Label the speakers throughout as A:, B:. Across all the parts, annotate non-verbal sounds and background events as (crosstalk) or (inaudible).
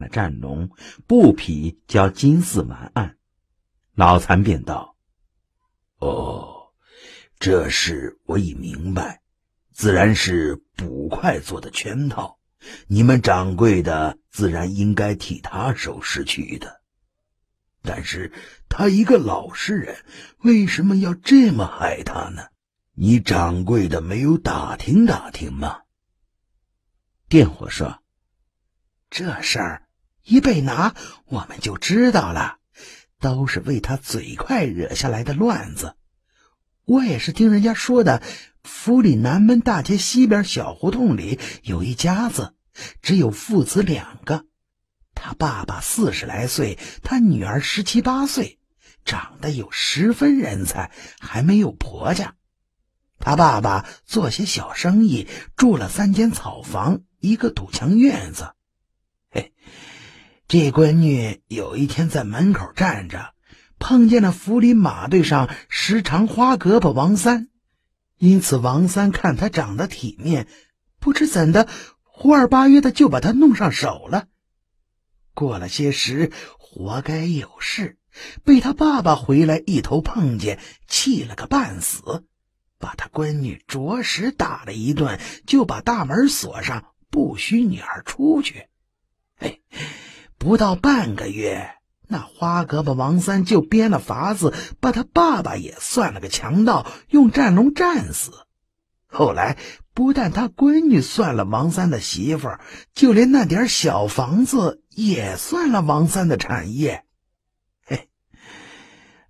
A: 那战龙布匹交金丝完案，老残便道：“哦，这事我已明白，自然是捕快做的圈套。你们掌柜的自然应该替他收拾去的。但是他一个老实人，为什么要这么害他呢？你掌柜的没有打听打听吗？”电火说：“这事儿。”一被拿，我们就知道了，都是为他嘴快惹下来的乱子。我也是听人家说的，府里南门大街西边小胡同里有一家子，只有父子两个。他爸爸四十来岁，他女儿十七八岁，长得有十分人才，还没有婆家。他爸爸做些小生意，住了三间草房，一个土墙院子。嘿。这闺女有一天在门口站着，碰见了府里马队上时常花胳膊王三，因此王三看她长得体面，不知怎的，胡二八约的就把她弄上手了。过了些时，活该有事，被他爸爸回来一头碰见，气了个半死，把他闺女着实打了一顿，就把大门锁上，不许女儿出去。哎。(laughs) 不到半个月，那花胳膊王三就编了法子，把他爸爸也算了个强盗，用战龙战死。后来不但他闺女算了王三的媳妇儿，就连那点小房子也算了王三的产业。嘿，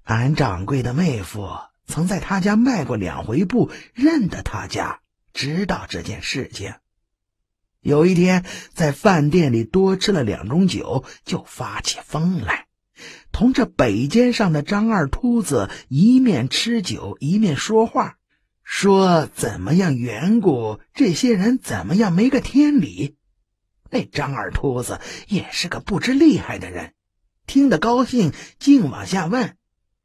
A: 俺掌柜的妹夫曾在他家迈过两回步，认得他家，知道这件事情。有一天，在饭店里多吃了两盅酒，就发起疯来，同这北街上的张二秃子一面吃酒一面说话，说怎么样缘故，这些人怎么样没个天理。那张二秃子也是个不知厉害的人，听得高兴，竟往下问。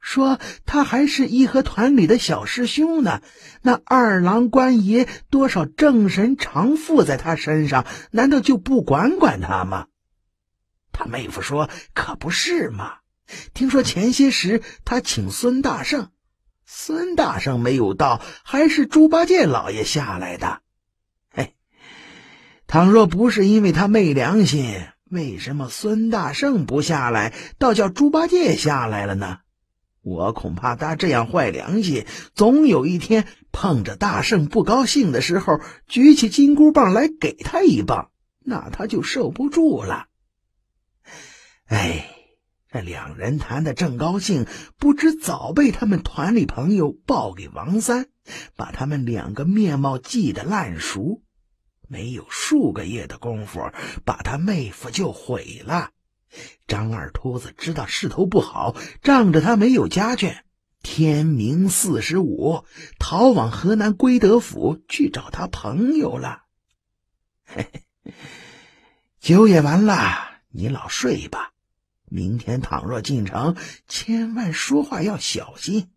A: 说他还是义和团里的小师兄呢，那二郎官爷多少正神常附在他身上，难道就不管管他吗？他妹夫说：“可不是嘛！听说前些时他请孙大圣，孙大圣没有到，还是猪八戒老爷下来的。嘿，倘若不是因为他昧良心，为什么孙大圣不下来，倒叫猪八戒下来了呢？”我恐怕他这样坏良心，总有一天碰着大圣不高兴的时候，举起金箍棒来给他一棒，那他就受不住了。哎，这两人谈的正高兴，不知早被他们团里朋友报给王三，把他们两个面貌记得烂熟，没有数个月的功夫，把他妹夫就毁了。张二秃子知道势头不好，仗着他没有家眷，天明四十五逃往河南归德府去找他朋友了。嘿嘿，酒也完了，你老睡吧。明天倘若进城，千万说话要小心。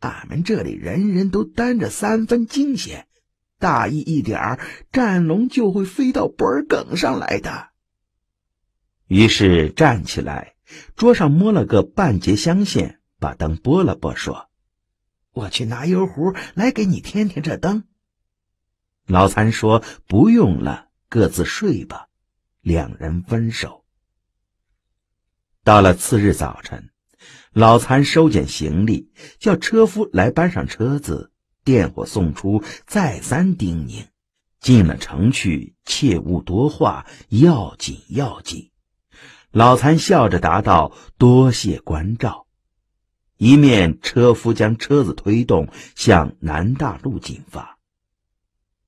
A: 俺们这里人人都担着三分惊险，大意一点儿，战龙就会飞到博尔梗上来的。于是站起来，桌上摸了个半截香线，把灯拨了拨，说：“我去拿油壶来给你添添这灯。”老三说：“不用了，各自睡吧。”两人分手。到了次日早晨，老残收捡行李，叫车夫来搬上车子，电火送出，再三叮咛：“进了城去，切勿多话，要紧要紧。”老残笑着答道：“多谢关照。”一面车夫将车子推动，向南大路进发。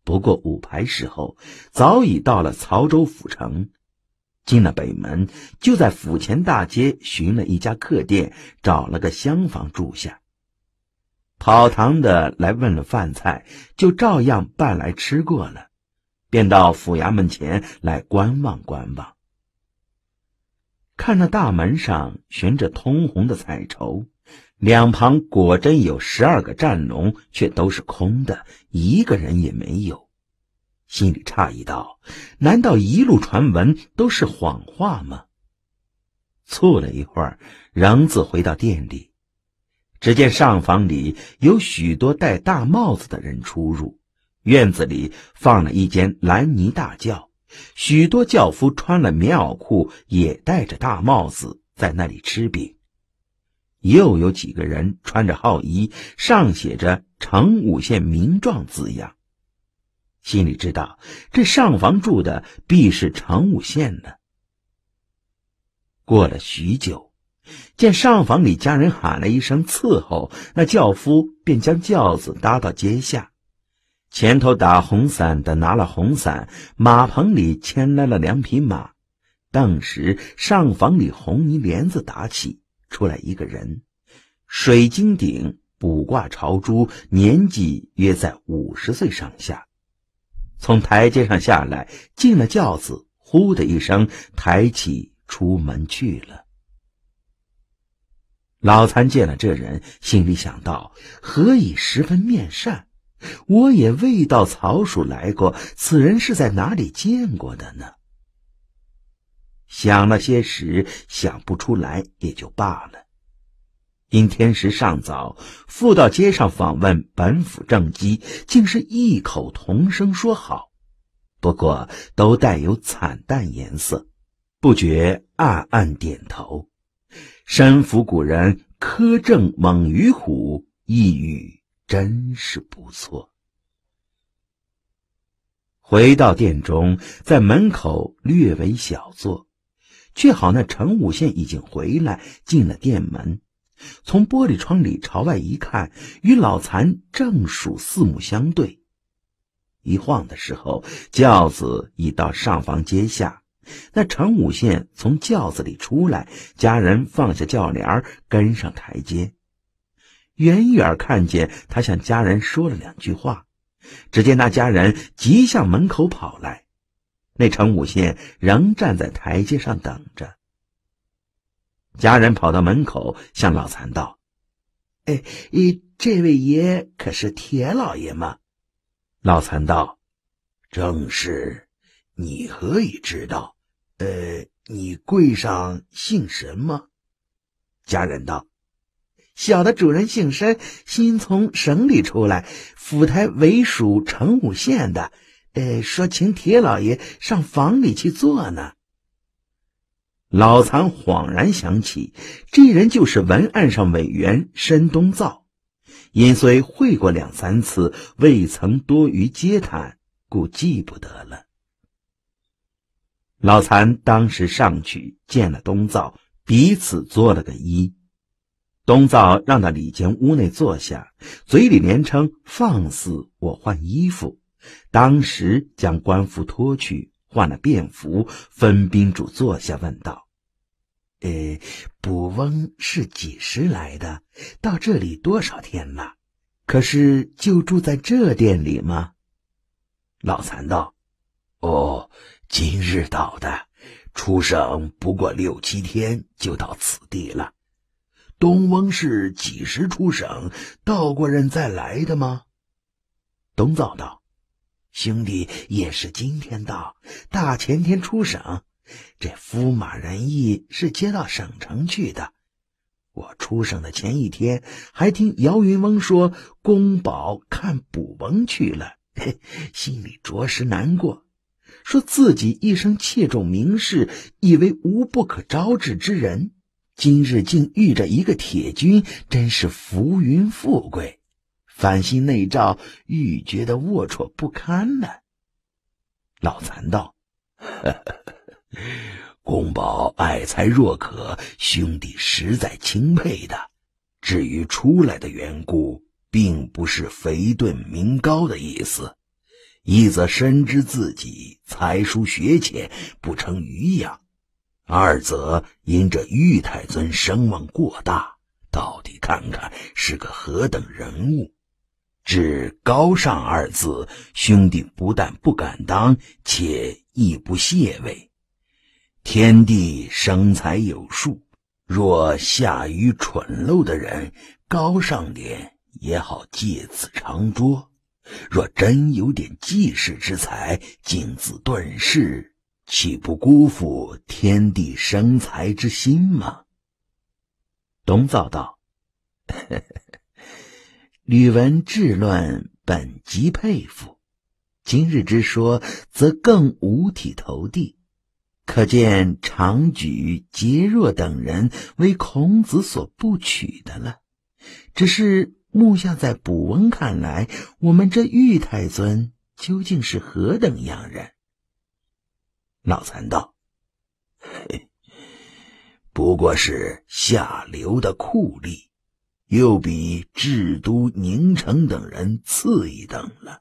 A: 不过五牌时候，早已到了曹州府城。进了北门，就在府前大街寻了一家客店，找了个厢房住下。跑堂的来问了饭菜，就照样办来吃过了，便到府衙门前来观望观望。看那大门上悬着通红的彩绸，两旁果真有十二个战龙，却都是空的，一个人也没有。心里诧异道：“难道一路传闻都是谎话吗？”错了一会儿，仍自回到店里，只见上房里有许多戴大帽子的人出入，院子里放了一间蓝泥大轿。许多轿夫穿了棉袄裤，也戴着大帽子，在那里吃饼。又有几个人穿着号衣，上写着“成武县名状”字样，心里知道这上房住的必是成武县的。过了许久，见上房里家人喊了一声“伺候”，那轿夫便将轿子搭到阶下。前头打红伞的拿了红伞，马棚里牵来了两匹马。当时上房里红泥帘子打起，出来一个人，水晶顶、卜卦朝珠，年纪约在五十岁上下，从台阶上下来，进了轿子，呼的一声抬起出门去了。老参见了这人，心里想到：何以十分面善？我也未到曹署来过，此人是在哪里见过的呢？想了些时，想不出来也就罢了。因天时尚早，复到街上访问本府正机，竟是异口同声说好，不过都带有惨淡颜色，不觉暗暗点头。山府古人苛政猛于虎一语。真是不错。回到店中，在门口略为小坐，却好那程武宪已经回来，进了店门，从玻璃窗里朝外一看，与老残正属四目相对。一晃的时候，轿子已到上房阶下，那程武宪从轿子里出来，家人放下轿帘，跟上台阶。远远看见他向家人说了两句话，只见那家人急向门口跑来，那程五县仍站在台阶上等着。家人跑到门口，向老残道：“哎，这位爷可是铁老爷吗？”老残道：“正是。你何以知道？呃，你柜上姓什么？”家人道。小的主人姓申，新从省里出来，府台为属成武县的。呃，说请铁老爷上房里去坐呢。老残恍然想起，这人就是文案上委员申东造。因虽会过两三次，未曾多于接谈，故记不得了。老残当时上去见了东造，彼此做了个揖。东造让到里间屋内坐下，嘴里连称放肆。我换衣服，当时将官服脱去，换了便服，分宾主坐下，问道：“诶，卜翁是几时来的？到这里多少天了？可是就住在这店里吗？”老残道：“哦，今日到的，出省不过六七天，就到此地了。”东翁是几时出省？到过人再来的吗？东早道：“兄弟也是今天到，大前天出省。这驸马仁义是接到省城去的。我出省的前一天，还听姚云翁说，公宝看卜翁去了，心里着实难过，说自己一生器重名士，以为无不可招致之人。”今日竟遇着一个铁军，真是浮云富贵，反心内照，愈觉得龌龊不堪呢。老残道：“公宝爱才若渴，兄弟实在钦佩的。至于出来的缘故，并不是肥钝名高的意思，一则深知自己才疏学浅，不成余养。”二则因这玉太尊声望过大，到底看看是个何等人物。至高尚二字，兄弟不但不敢当，且亦不屑为。天地生财有数，若下于蠢陋的人，高尚点也好借此长桌；若真有点济世之才，径自遁世。岂不辜负天地生财之心吗？东造道，吕文治乱本极佩服，今日之说则更五体投地，可见长沮、杰若等人为孔子所不取的了。只是目下在卜文看来，我们这玉太尊究竟是何等样人？脑残道，不过是下流的酷吏，又比治都宁城等人次一等了。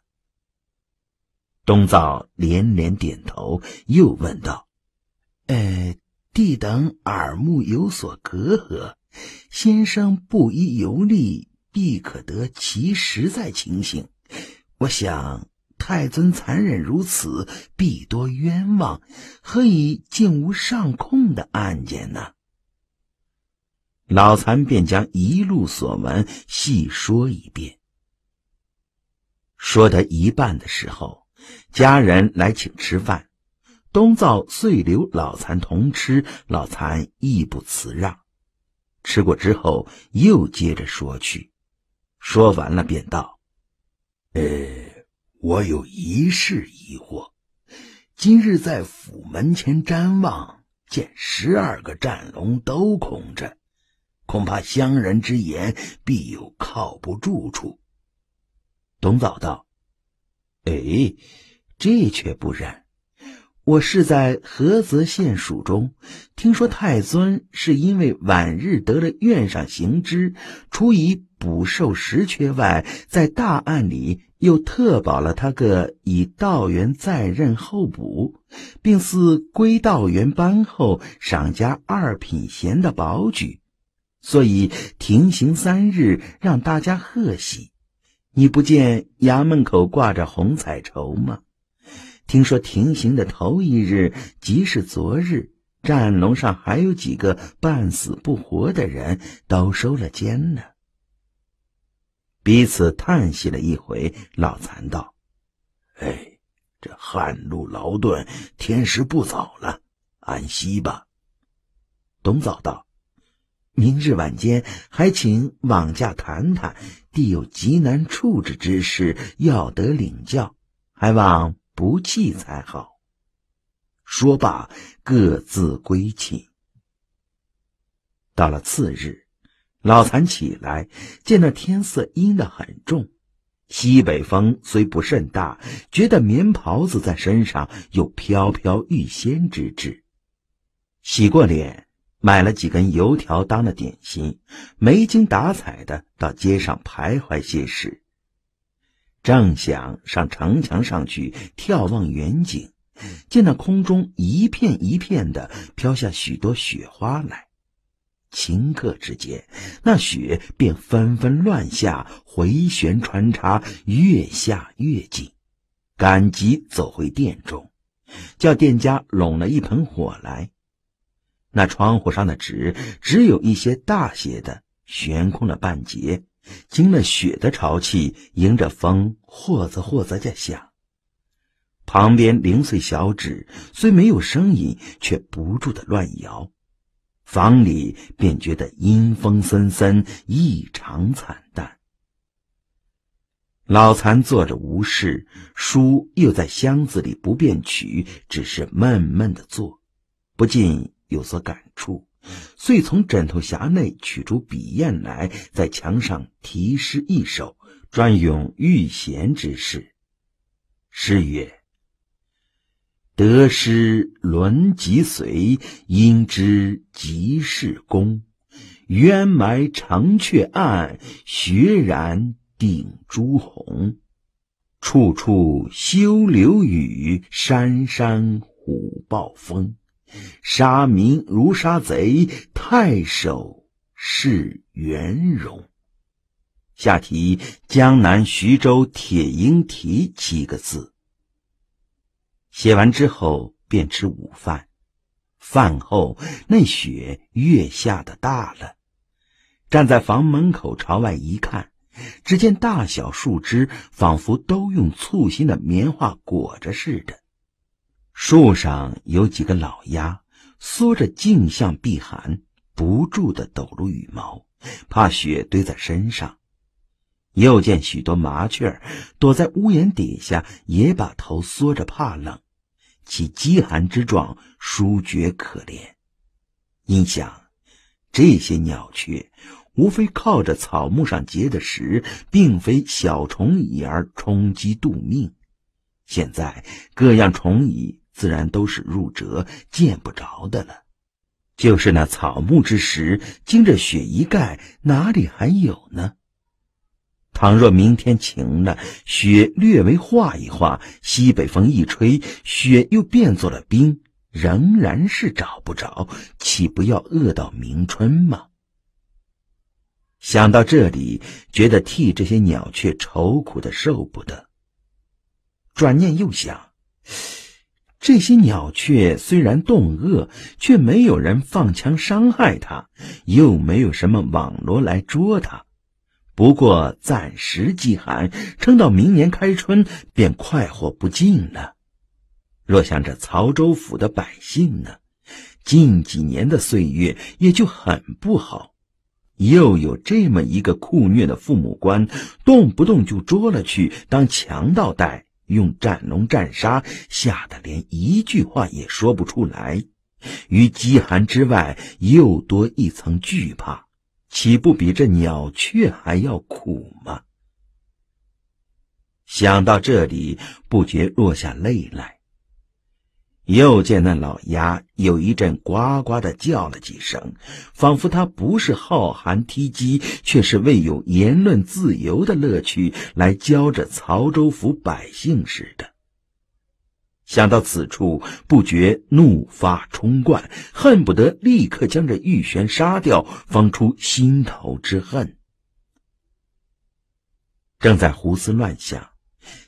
A: 东造连连点头，又问道：“呃，地等耳目有所隔阂，先生不依游历，必可得其实在情形。我想。”太尊残忍如此，必多冤枉，何以竟无上控的案件呢？老残便将一路所闻细说一遍。说到一半的时候，家人来请吃饭，东灶遂留老残同吃，老残亦不辞让。吃过之后，又接着说去。说完了，便道：“呃。”我有一事疑惑，今日在府门前瞻望，见十二个战龙都空着，恐怕乡人之言必有靠不住处。董早道：“哎，这却不然。我是在菏泽县署中听说，太尊是因为晚日得了院上行知，除以补兽实缺外，在大案里。”又特保了他个以道员在任候补，并似归道员班后赏加二品衔的保举，所以停行三日让大家贺喜。你不见衙门口挂着红彩绸吗？听说停行的头一日，即是昨日，战龙上还有几个半死不活的人，都收了监呢。彼此叹息了一回，老残道：“哎，这旱路劳顿，天时不早了，安息吧。”董早道：“明日晚间还请往家谈谈，弟有极难处置之事，要得领教，还望不弃才好。”说罢，各自归寝。到了次日。老残起来，见那天色阴得很重，西北风虽不甚大，觉得棉袍子在身上有飘飘欲仙之志。洗过脸，买了几根油条当了点心，没精打采的到街上徘徊些时。正想上城墙上去眺望远景，见那空中一片一片的飘下许多雪花来。顷刻之间，那雪便纷纷乱下，回旋穿插，越下越紧。赶集走回店中，叫店家拢了一盆火来。那窗户上的纸只有一些大些的悬空了半截，经了雪的潮气，迎着风，霍子霍子在响。旁边零碎小纸虽没有声音，却不住的乱摇。房里便觉得阴风森森，异常惨淡。老残坐着无事，书又在箱子里不便取，只是闷闷的坐，不禁有所感触，遂从枕头匣内取出笔砚来，在墙上题诗一首，专咏遇贤之事。诗曰：得失轮即随，应知即是功。冤埋长阙岸，血染顶珠红。处处修流雨，山山虎豹风。杀民如杀贼，太守是元戎。下题：江南徐州铁鹰题七个字。写完之后，便吃午饭。饭后，那雪越下的大了。站在房门口朝外一看，只见大小树枝仿佛都用簇新的棉花裹着似的。树上有几个老鸦缩着颈向避寒，不住的抖落羽毛，怕雪堆在身上。又见许多麻雀躲在屋檐底下，也把头缩着怕冷。其饥寒之状，殊觉可怜。因想，这些鸟雀，无非靠着草木上结的食，并非小虫蚁而充饥度命。现在各样虫蚁，自然都是入蛰见不着的了。就是那草木之食，经这雪一盖，哪里还有呢？倘若明天晴了，雪略微化一化，西北风一吹，雪又变作了冰，仍然是找不着，岂不要饿到明春吗？想到这里，觉得替这些鸟雀愁苦的受不得。转念又想，这些鸟雀虽然冻饿，却没有人放枪伤害它，又没有什么网罗来捉它。不过暂时饥寒，撑到明年开春便快活不尽了。若像这曹州府的百姓呢，近几年的岁月也就很不好，又有这么一个酷虐的父母官，动不动就捉了去当强盗带，用斩龙斩杀，吓得连一句话也说不出来，于饥寒之外又多一层惧怕。岂不比这鸟雀还要苦吗？想到这里，不觉落下泪来。又见那老鸭有一阵呱呱的叫了几声，仿佛它不是浩寒梯饥，却是为有言论自由的乐趣来教着曹州府百姓似的。想到此处，不觉怒发冲冠，恨不得立刻将这玉玄杀掉，方出心头之恨。正在胡思乱想，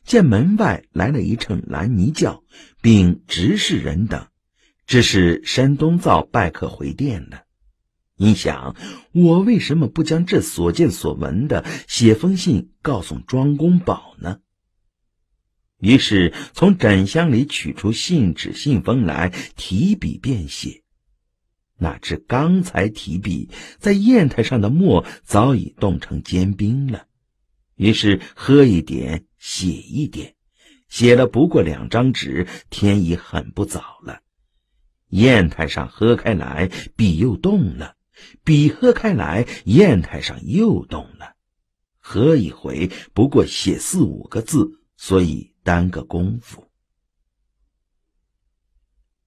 A: 见门外来了一乘蓝泥轿，并直视人等，这是山东造拜客回殿了。你想，我为什么不将这所见所闻的写封信告诉庄公宝呢？于是从枕箱里取出信纸、信封来，提笔便写。哪知刚才提笔，在砚台上的墨早已冻成坚冰了。于是喝一点，写一点，写了不过两张纸，天已很不早了。砚台上喝开来，笔又动了；笔喝开来，砚台上又动了。喝一回，不过写四五个字，所以。耽个功夫，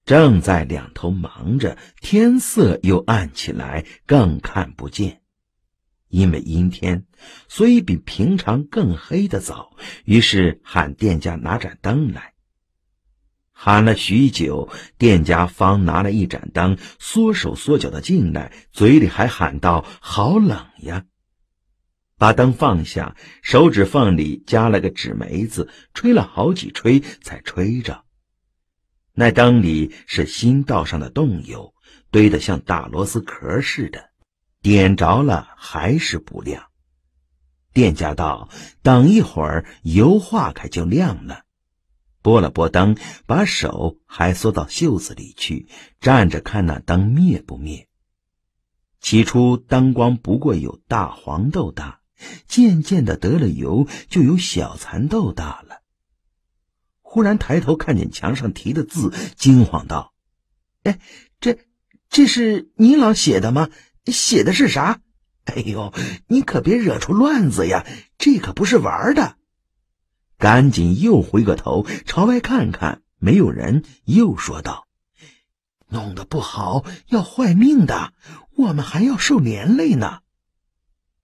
A: 正在两头忙着，天色又暗起来，更看不见。因为阴天，所以比平常更黑的早。于是喊店家拿盏灯来。喊了许久，店家方拿了一盏灯，缩手缩脚的进来，嘴里还喊道：“好冷呀！”把灯放下，手指缝里夹了个纸梅子，吹了好几吹才吹着。那灯里是新道上的冻油，堆得像大螺丝壳似的，点着了还是不亮。店家道：“等一会儿，油化开就亮了。”拨了拨灯，把手还缩到袖子里去，站着看那灯灭不灭。起初，灯光不过有大黄豆大。渐渐的得了油，就有小蚕豆大了。忽然抬头看见墙上题的字，惊慌道：“哎，这这是你老写的吗？写的是啥？”“哎呦，你可别惹出乱子呀！这可不是玩的。”赶紧又回过头朝外看看，没有人，又说道：“弄得不好要坏命的，我们还要受连累呢。”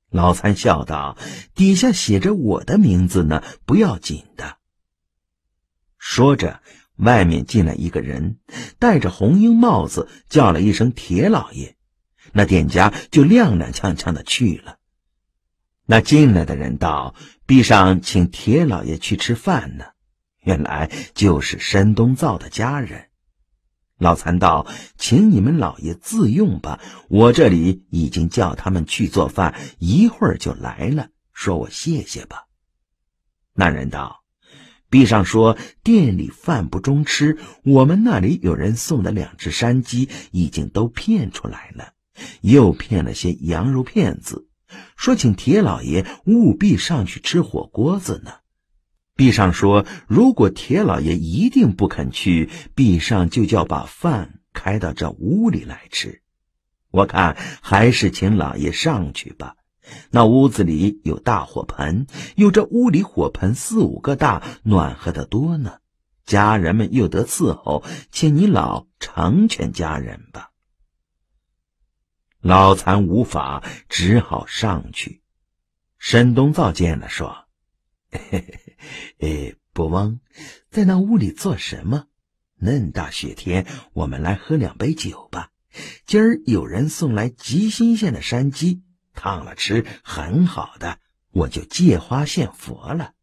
A: 老三笑道：“底下写着我的名字呢，不要紧的。”说着，外面进来一个人，戴着红缨帽子，叫了一声“铁老爷”，那店家就踉踉跄跄的去了。那进来的人道：“壁上请铁老爷去吃饭呢。”原来就是山东灶的家人。老残道：“请你们老爷自用吧，我这里已经叫他们去做饭，一会儿就来了。说我谢谢吧。”那人道：“壁上说店里饭不中吃，我们那里有人送的两只山鸡已经都骗出来了，又骗了些羊肉片子，说请铁老爷务必上去吃火锅子呢。”壁上说：“如果铁老爷一定不肯去，壁上就叫把饭开到这屋里来吃。我看还是请老爷上去吧，那屋子里有大火盆，有这屋里火盆四五个大，暖和的多呢。家人们又得伺候，请你老成全家人吧。”老残无法，只好上去。沈东造见了，说：“嘿嘿。”哎，伯翁，在那屋里做什么？嫩大雪天，我们来喝两杯酒吧。今儿有人送来极新鲜的山鸡，烫了吃，很好的。我就借花献佛了。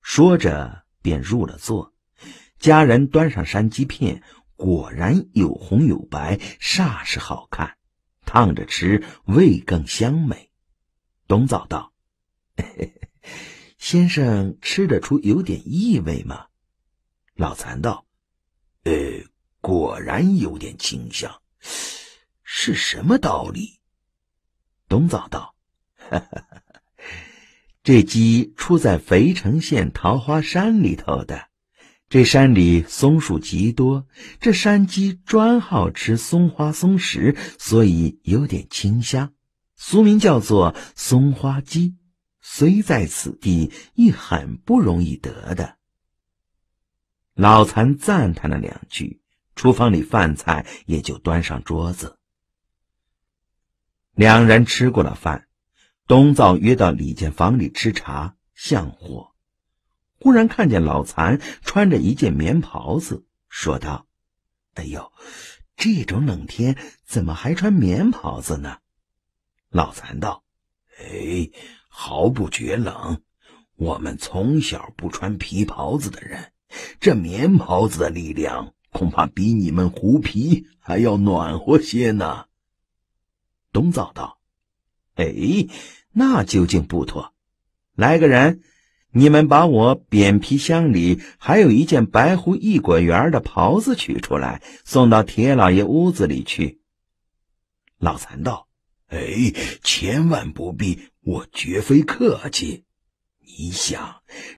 A: 说着便入了座，家人端上山鸡片，果然有红有白，煞是好看。烫着吃，味更香美。冬枣道。(laughs) 先生吃得出有点异味吗？老残道：“呃，果然有点清香，是什么道理？”董早道：“ (laughs) 这鸡出在肥城县桃花山里头的，这山里松树极多，这山鸡专好吃松花松食，所以有点清香，俗名叫做松花鸡。”虽在此地，亦很不容易得的。老残赞叹了两句，厨房里饭菜也就端上桌子。两人吃过了饭，东造约到李建房里吃茶，相火。忽然看见老残穿着一件棉袍子，说道：“哎呦，这种冷天，怎么还穿棉袍子呢？”老残道：“哎。”毫不觉冷。我们从小不穿皮袍子的人，这棉袍子的力量恐怕比你们狐皮还要暖和些呢。东造道：“哎，那究竟不妥。来个人，你们把我扁皮箱里还有一件白狐异果园的袍子取出来，送到铁老爷屋子里去。”老残道：“哎，千万不必。”我绝非客气，你想。